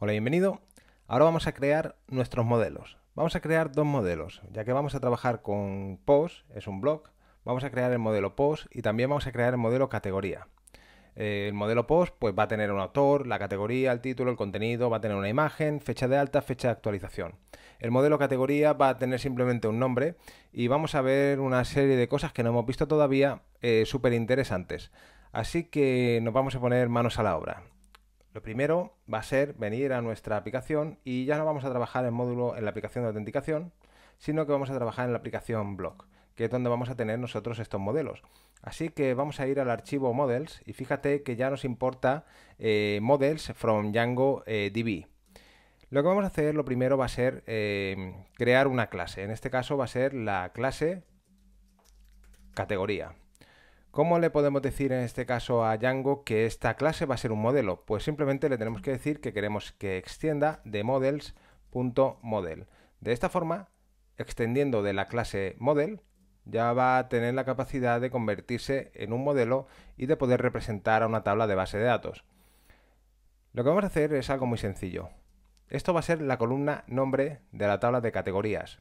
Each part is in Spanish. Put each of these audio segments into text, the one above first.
Hola, bienvenido. Ahora vamos a crear nuestros modelos. Vamos a crear dos modelos, ya que vamos a trabajar con post, es un blog, vamos a crear el modelo post y también vamos a crear el modelo categoría. Eh, el modelo post pues, va a tener un autor, la categoría, el título, el contenido, va a tener una imagen, fecha de alta, fecha de actualización. El modelo categoría va a tener simplemente un nombre y vamos a ver una serie de cosas que no hemos visto todavía eh, súper interesantes. Así que nos vamos a poner manos a la obra. Lo primero va a ser venir a nuestra aplicación y ya no vamos a trabajar en módulo en la aplicación de autenticación, sino que vamos a trabajar en la aplicación blog, que es donde vamos a tener nosotros estos modelos. Así que vamos a ir al archivo models y fíjate que ya nos importa eh, models from Django eh, DB. Lo que vamos a hacer lo primero va a ser eh, crear una clase. En este caso va a ser la clase categoría. ¿Cómo le podemos decir en este caso a Django que esta clase va a ser un modelo? Pues simplemente le tenemos que decir que queremos que extienda de models.model. De esta forma, extendiendo de la clase model, ya va a tener la capacidad de convertirse en un modelo y de poder representar a una tabla de base de datos. Lo que vamos a hacer es algo muy sencillo. Esto va a ser la columna nombre de la tabla de categorías.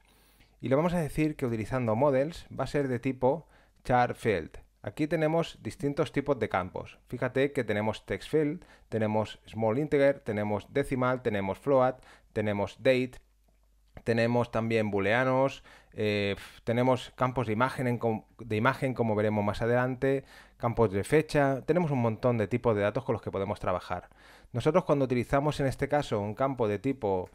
Y le vamos a decir que utilizando models va a ser de tipo char field. Aquí tenemos distintos tipos de campos. Fíjate que tenemos text field, tenemos small integer, tenemos decimal, tenemos float, tenemos date, tenemos también booleanos, eh, tenemos campos de imagen, de imagen, como veremos más adelante, campos de fecha, tenemos un montón de tipos de datos con los que podemos trabajar. Nosotros cuando utilizamos en este caso un campo de tipo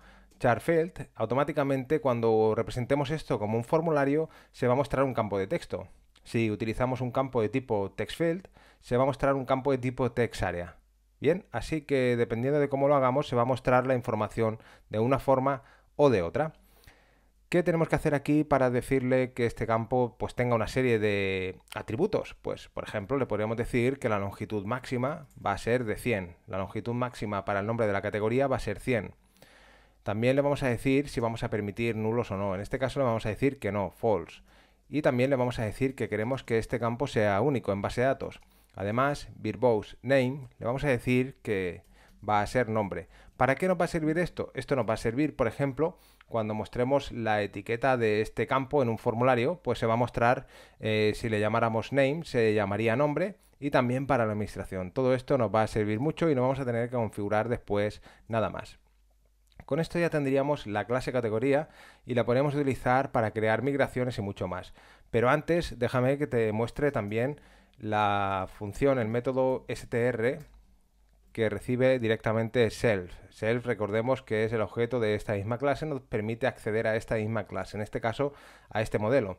field, automáticamente cuando representemos esto como un formulario se va a mostrar un campo de texto. Si utilizamos un campo de tipo textfield, se va a mostrar un campo de tipo textArea. Bien, así que dependiendo de cómo lo hagamos, se va a mostrar la información de una forma o de otra. ¿Qué tenemos que hacer aquí para decirle que este campo pues, tenga una serie de atributos? Pues, por ejemplo, le podríamos decir que la longitud máxima va a ser de 100. La longitud máxima para el nombre de la categoría va a ser 100. También le vamos a decir si vamos a permitir nulos o no. En este caso le vamos a decir que no, false y también le vamos a decir que queremos que este campo sea único en base de datos. Además, verbose name le vamos a decir que va a ser nombre. ¿Para qué nos va a servir esto? Esto nos va a servir, por ejemplo, cuando mostremos la etiqueta de este campo en un formulario, pues se va a mostrar, eh, si le llamáramos name, se llamaría nombre y también para la administración. Todo esto nos va a servir mucho y no vamos a tener que configurar después nada más. Con esto ya tendríamos la clase categoría y la podríamos utilizar para crear migraciones y mucho más. Pero antes, déjame que te muestre también la función, el método str que recibe directamente self. Self, recordemos que es el objeto de esta misma clase, nos permite acceder a esta misma clase, en este caso a este modelo.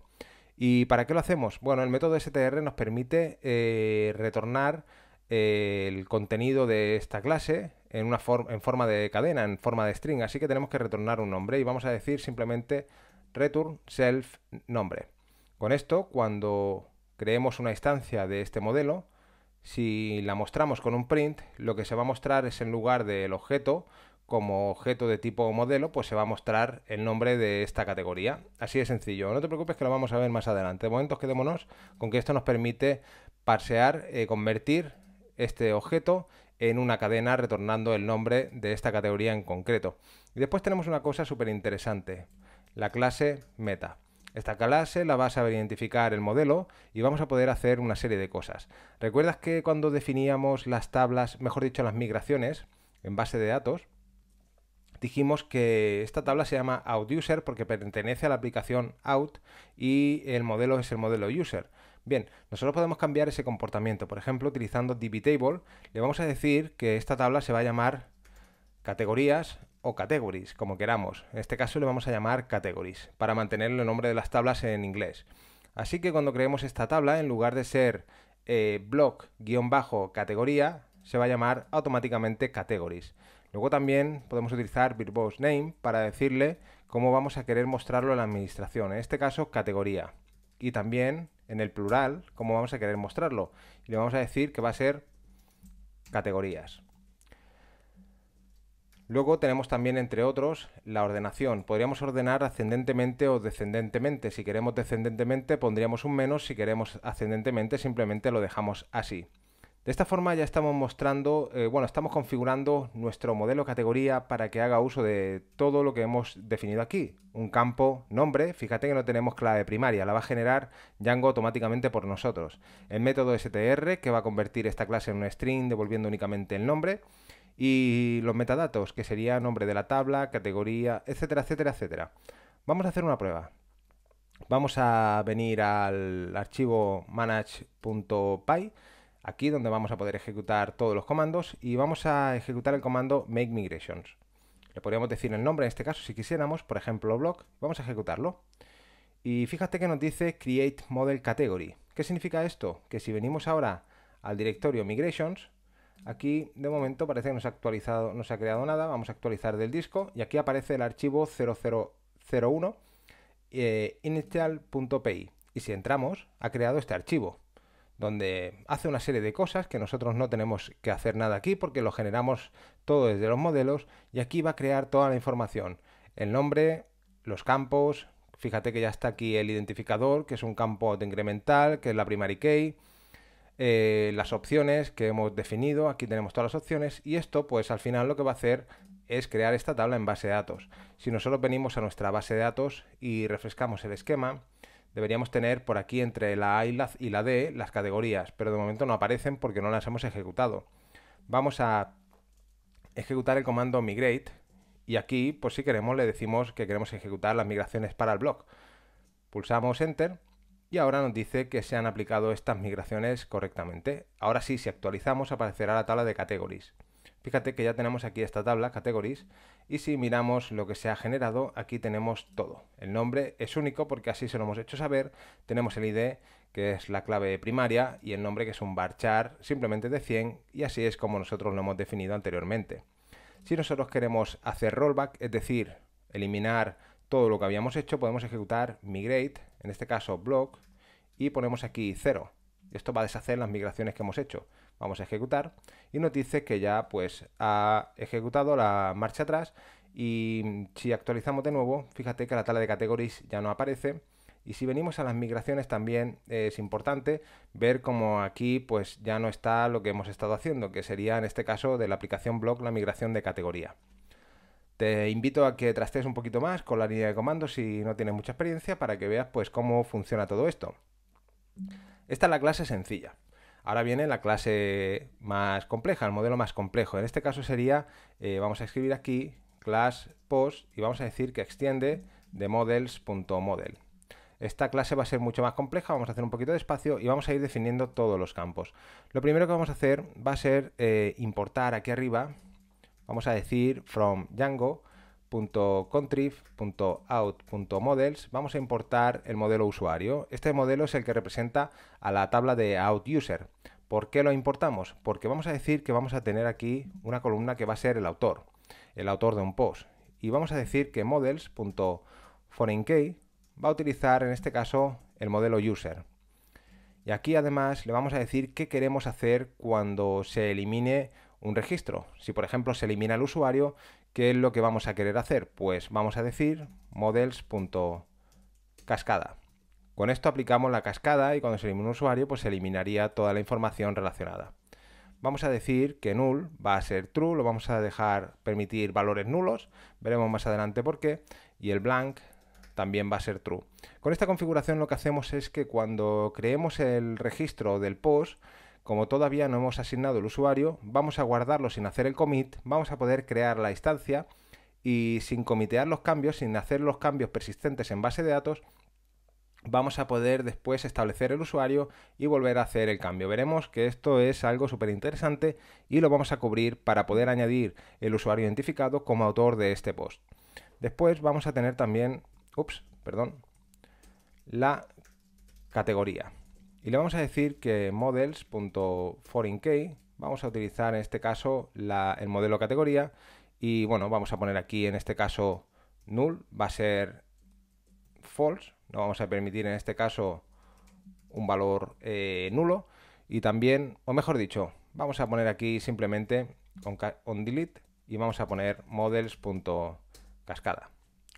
¿Y para qué lo hacemos? Bueno, el método str nos permite eh, retornar eh, el contenido de esta clase, en, una forma en forma de cadena, en forma de string. Así que tenemos que retornar un nombre y vamos a decir simplemente return self nombre. Con esto, cuando creemos una instancia de este modelo, si la mostramos con un print, lo que se va a mostrar es en lugar del objeto, como objeto de tipo modelo, pues se va a mostrar el nombre de esta categoría. Así de sencillo. No te preocupes que lo vamos a ver más adelante. De momento quedémonos con que esto nos permite parsear, eh, convertir este objeto en una cadena retornando el nombre de esta categoría en concreto. Y después tenemos una cosa súper interesante, la clase meta. Esta clase la vas a saber identificar el modelo y vamos a poder hacer una serie de cosas. ¿Recuerdas que cuando definíamos las tablas, mejor dicho, las migraciones en base de datos, dijimos que esta tabla se llama OutUser porque pertenece a la aplicación Out y el modelo es el modelo User. Bien, nosotros podemos cambiar ese comportamiento. Por ejemplo, utilizando DBTable, le vamos a decir que esta tabla se va a llamar categorías o categories, como queramos. En este caso le vamos a llamar categories, para mantener el nombre de las tablas en inglés. Así que cuando creemos esta tabla, en lugar de ser eh, block-categoría, se va a llamar automáticamente categories. Luego también podemos utilizar verbose name para decirle cómo vamos a querer mostrarlo a la administración, en este caso categoría y también en el plural cómo vamos a querer mostrarlo. Y le vamos a decir que va a ser categorías. Luego tenemos también, entre otros, la ordenación. Podríamos ordenar ascendentemente o descendentemente. Si queremos descendentemente pondríamos un menos, si queremos ascendentemente simplemente lo dejamos así. De esta forma ya estamos mostrando, eh, bueno, estamos configurando nuestro modelo categoría para que haga uso de todo lo que hemos definido aquí. Un campo, nombre, fíjate que no tenemos clave primaria, la va a generar Django automáticamente por nosotros. El método str que va a convertir esta clase en un string devolviendo únicamente el nombre. Y los metadatos, que sería nombre de la tabla, categoría, etcétera, etcétera, etcétera. Vamos a hacer una prueba. Vamos a venir al archivo manage.py aquí donde vamos a poder ejecutar todos los comandos y vamos a ejecutar el comando make migrations. Le podríamos decir el nombre en este caso si quisiéramos, por ejemplo blog, vamos a ejecutarlo. Y fíjate que nos dice create model category. ¿Qué significa esto? Que si venimos ahora al directorio migrations, aquí de momento parece que no se ha actualizado, no se ha creado nada, vamos a actualizar del disco y aquí aparece el archivo 0001 eh, initial.py y si entramos ha creado este archivo donde hace una serie de cosas que nosotros no tenemos que hacer nada aquí porque lo generamos todo desde los modelos y aquí va a crear toda la información, el nombre, los campos, fíjate que ya está aquí el identificador, que es un campo de incremental, que es la primary key, eh, las opciones que hemos definido, aquí tenemos todas las opciones y esto pues al final lo que va a hacer es crear esta tabla en base de datos. Si nosotros venimos a nuestra base de datos y refrescamos el esquema, deberíamos tener por aquí entre la A y la, D las categorías, pero de momento no aparecen porque no las hemos ejecutado. Vamos a ejecutar el comando migrate y aquí, pues si queremos, le decimos que queremos ejecutar las migraciones para el blog. Pulsamos Enter y ahora nos dice que se han aplicado estas migraciones correctamente. Ahora sí, si actualizamos, aparecerá la tabla de categories. Fíjate que ya tenemos aquí esta tabla, categories, y si miramos lo que se ha generado, aquí tenemos todo. El nombre es único porque así se lo hemos hecho saber. Tenemos el ID, que es la clave primaria, y el nombre que es un varchar simplemente de 100, y así es como nosotros lo hemos definido anteriormente. Si nosotros queremos hacer rollback, es decir, eliminar todo lo que habíamos hecho, podemos ejecutar migrate, en este caso block, y ponemos aquí 0. Esto va a deshacer las migraciones que hemos hecho. Vamos a ejecutar y nos dice que ya pues ha ejecutado la marcha atrás y si actualizamos de nuevo, fíjate que la tabla de categorías ya no aparece. Y si venimos a las migraciones también eh, es importante ver cómo aquí pues ya no está lo que hemos estado haciendo, que sería en este caso de la aplicación blog la migración de categoría. Te invito a que trastees un poquito más con la línea de comandos si no tienes mucha experiencia para que veas pues cómo funciona todo esto. Esta es la clase sencilla. Ahora viene la clase más compleja, el modelo más complejo. En este caso sería, eh, vamos a escribir aquí class post y vamos a decir que extiende de models.model. Esta clase va a ser mucho más compleja, vamos a hacer un poquito de espacio y vamos a ir definiendo todos los campos. Lo primero que vamos a hacer va a ser eh, importar aquí arriba, vamos a decir from Django, .contrib.out.models, vamos a importar el modelo usuario. Este modelo es el que representa a la tabla de outUser. ¿Por qué lo importamos? Porque vamos a decir que vamos a tener aquí una columna que va a ser el autor, el autor de un post. Y vamos a decir que models.foreignkey va a utilizar en este caso el modelo user. Y aquí además le vamos a decir qué queremos hacer cuando se elimine un registro. Si por ejemplo se elimina el usuario, ¿qué es lo que vamos a querer hacer? Pues vamos a decir models.cascada. Con esto aplicamos la cascada y cuando se elimina un usuario, pues se eliminaría toda la información relacionada. Vamos a decir que null va a ser true, lo vamos a dejar permitir valores nulos, veremos más adelante por qué, y el blank también va a ser true. Con esta configuración lo que hacemos es que cuando creemos el registro del post, como todavía no hemos asignado el usuario, vamos a guardarlo sin hacer el commit, vamos a poder crear la instancia y sin comitear los cambios, sin hacer los cambios persistentes en base de datos, vamos a poder después establecer el usuario y volver a hacer el cambio. Veremos que esto es algo súper interesante y lo vamos a cubrir para poder añadir el usuario identificado como autor de este post. Después vamos a tener también, ups, perdón, la categoría y le vamos a decir que modelsforeign vamos a utilizar en este caso el modelo categoría y bueno, vamos a poner aquí en este caso null, va a ser false, no vamos a permitir en este caso un valor eh, nulo y también, o mejor dicho, vamos a poner aquí simplemente on, on delete y vamos a poner models.cascada.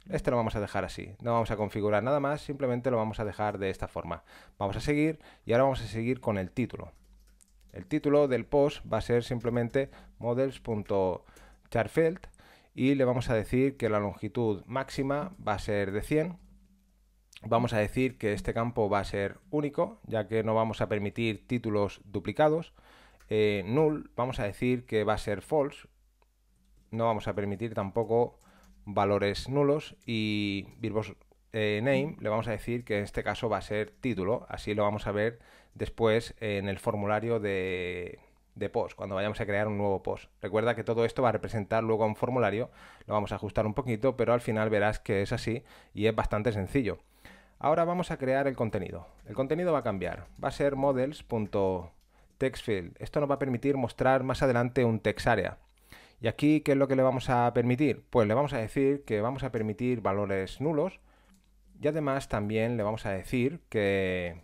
Este lo vamos a dejar así, no vamos a configurar nada más, simplemente lo vamos a dejar de esta forma. Vamos a seguir y ahora vamos a seguir con el título. El título del post va a ser simplemente models.charfeld y le vamos a decir que la longitud máxima va a ser de 100. Vamos a decir que este campo va a ser único, ya que no vamos a permitir títulos duplicados. Eh, null, vamos a decir que va a ser false. No vamos a permitir tampoco valores nulos y virbos eh, name le vamos a decir que en este caso va a ser título, así lo vamos a ver después en el formulario de, de post, cuando vayamos a crear un nuevo post. Recuerda que todo esto va a representar luego un formulario, lo vamos a ajustar un poquito, pero al final verás que es así y es bastante sencillo. Ahora vamos a crear el contenido. El contenido va a cambiar, va a ser models.textfield. Esto nos va a permitir mostrar más adelante un text area. Y aquí, ¿qué es lo que le vamos a permitir? Pues le vamos a decir que vamos a permitir valores nulos y además también le vamos a decir que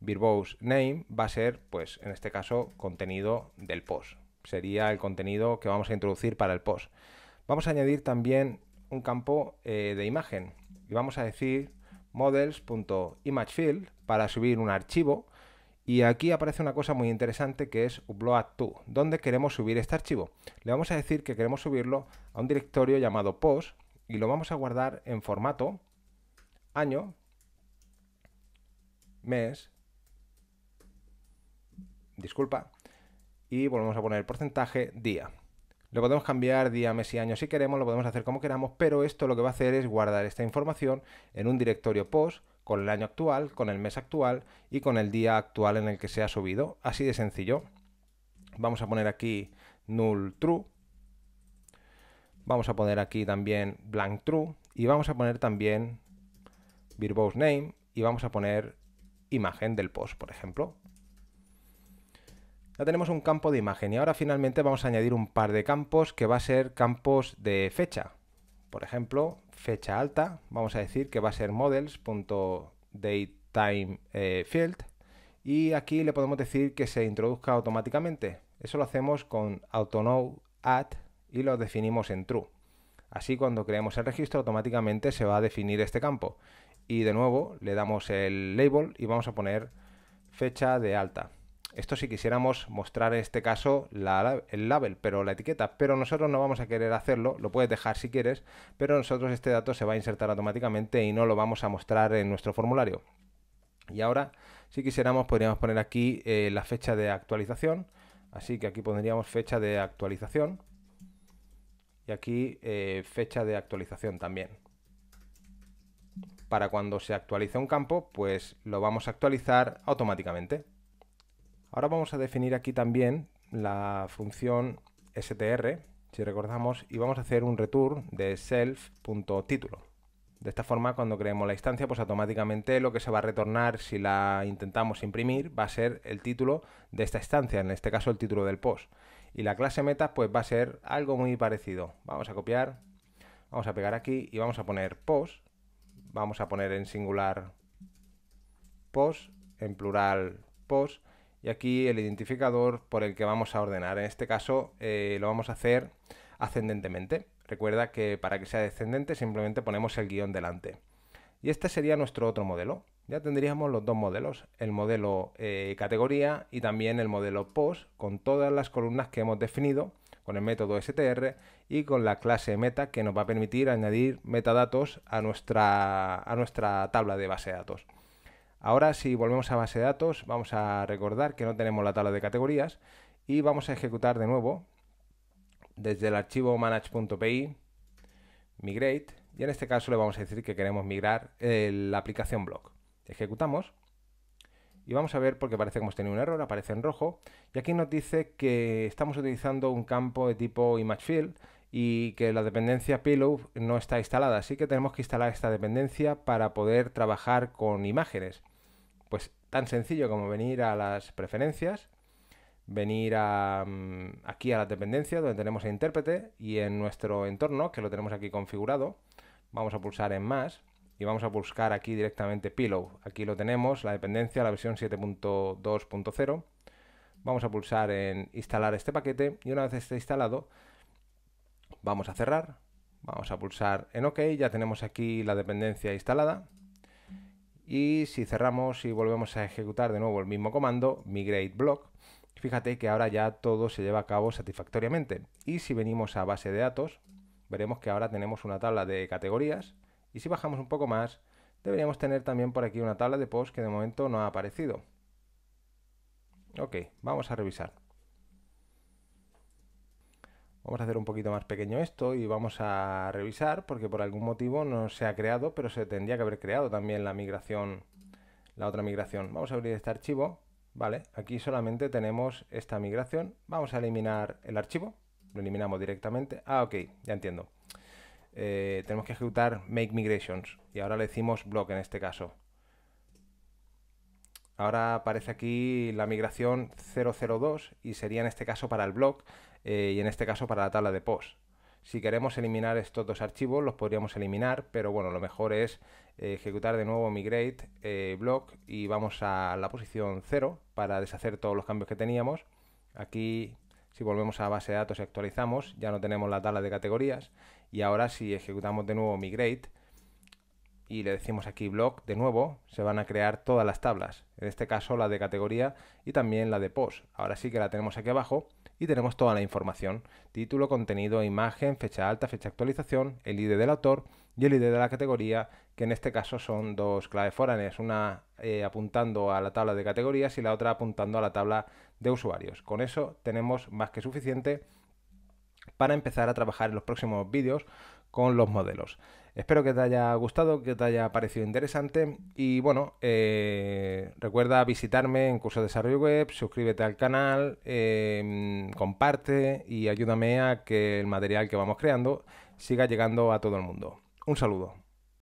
verbose name va a ser, pues en este caso, contenido del post. Sería el contenido que vamos a introducir para el post. Vamos a añadir también un campo eh, de imagen y vamos a decir models.imagefield para subir un archivo y aquí aparece una cosa muy interesante que es upload to, donde queremos subir este archivo. Le vamos a decir que queremos subirlo a un directorio llamado post y lo vamos a guardar en formato año, mes, disculpa, y volvemos a poner el porcentaje día. Lo podemos cambiar día, mes y año si queremos, lo podemos hacer como queramos, pero esto lo que va a hacer es guardar esta información en un directorio post con el año actual, con el mes actual y con el día actual en el que se ha subido. Así de sencillo. Vamos a poner aquí null true. Vamos a poner aquí también blank true. Y vamos a poner también verbose name. Y vamos a poner imagen del post, por ejemplo. Ya tenemos un campo de imagen y ahora finalmente vamos a añadir un par de campos que va a ser campos de fecha. Por ejemplo, fecha alta, vamos a decir que va a ser models.datetimefield eh, y aquí le podemos decir que se introduzca automáticamente. Eso lo hacemos con auto_now_add add y lo definimos en true. Así cuando creemos el registro automáticamente se va a definir este campo. Y de nuevo le damos el label y vamos a poner fecha de alta. Esto si quisiéramos mostrar en este caso el label, pero la etiqueta, pero nosotros no vamos a querer hacerlo, lo puedes dejar si quieres, pero nosotros este dato se va a insertar automáticamente y no lo vamos a mostrar en nuestro formulario. Y ahora, si quisiéramos, podríamos poner aquí eh, la fecha de actualización, así que aquí pondríamos fecha de actualización y aquí eh, fecha de actualización también. Para cuando se actualiza un campo, pues lo vamos a actualizar automáticamente. Ahora vamos a definir aquí también la función str, si recordamos, y vamos a hacer un return de self.título. De esta forma, cuando creemos la instancia, pues automáticamente lo que se va a retornar si la intentamos imprimir va a ser el título de esta instancia, en este caso el título del post. Y la clase meta pues va a ser algo muy parecido. Vamos a copiar, vamos a pegar aquí y vamos a poner post, vamos a poner en singular post, en plural post y aquí el identificador por el que vamos a ordenar. En este caso eh, lo vamos a hacer ascendentemente. Recuerda que para que sea descendente simplemente ponemos el guión delante. Y este sería nuestro otro modelo. Ya tendríamos los dos modelos, el modelo eh, categoría y también el modelo post con todas las columnas que hemos definido con el método str y con la clase meta que nos va a permitir añadir metadatos a nuestra tabla de base de datos. Ahora si volvemos a base de datos, vamos a recordar que no tenemos la tabla de categorías y vamos a ejecutar de nuevo desde el archivo manage.pi migrate y en este caso le vamos a decir que queremos migrar eh, la aplicación blog. Ejecutamos y vamos a ver porque parece que hemos tenido un error, aparece en rojo y aquí nos dice que estamos utilizando un campo de tipo ImageField y que la dependencia Pillow no está instalada, así que tenemos que instalar esta dependencia para poder trabajar con imágenes. Pues tan sencillo como venir a las preferencias, venir mm, aquí a la dependencia donde tenemos a intérprete y en nuestro entorno, que lo tenemos aquí configurado, vamos a pulsar en más y vamos a buscar aquí directamente Pillow. Aquí lo tenemos, la dependencia, la versión 7.2.0. Vamos a pulsar en instalar este paquete y una vez esté instalado, vamos a cerrar. Vamos a pulsar en OK, ya tenemos aquí la dependencia instalada. Y si cerramos y volvemos a ejecutar de nuevo el mismo comando, migrate block, fíjate que ahora ya todo se lleva a cabo satisfactoriamente. Y si venimos a base de datos, veremos que ahora tenemos una tabla de categorías. Y si bajamos un poco más, deberíamos tener también por aquí una tabla de post que de momento no ha aparecido. Ok, vamos a revisar. Vamos a hacer un poquito más pequeño esto y vamos a revisar porque por algún motivo no se ha creado, pero se tendría que haber creado también la migración, la otra migración. Vamos a abrir este archivo, vale, aquí solamente tenemos esta migración. Vamos a eliminar el archivo, lo eliminamos directamente. Ah, ok, ya entiendo. Eh, tenemos que ejecutar make migrations y ahora le decimos block en este caso. Ahora aparece aquí la migración 002 y sería en este caso para el block eh, y en este caso para la tabla de post. Si queremos eliminar estos dos archivos, los podríamos eliminar, pero bueno, lo mejor es eh, ejecutar de nuevo migrate eh, block y vamos a la posición 0 para deshacer todos los cambios que teníamos. Aquí, si volvemos a base de datos y actualizamos, ya no tenemos la tabla de categorías. Y ahora si ejecutamos de nuevo migrate y le decimos aquí block, de nuevo, se van a crear todas las tablas. En este caso la de categoría y también la de post. Ahora sí que la tenemos aquí abajo y tenemos toda la información, título, contenido, imagen, fecha alta, fecha actualización, el ID del autor y el ID de la categoría, que en este caso son dos claves foráneas, una eh, apuntando a la tabla de categorías y la otra apuntando a la tabla de usuarios. Con eso tenemos más que suficiente para empezar a trabajar en los próximos vídeos con los modelos. Espero que te haya gustado, que te haya parecido interesante y bueno, eh, recuerda visitarme en curso de desarrollo web, suscríbete al canal, em, comparte y ayúdame a que el material que vamos creando siga llegando a todo el mundo. Un saludo.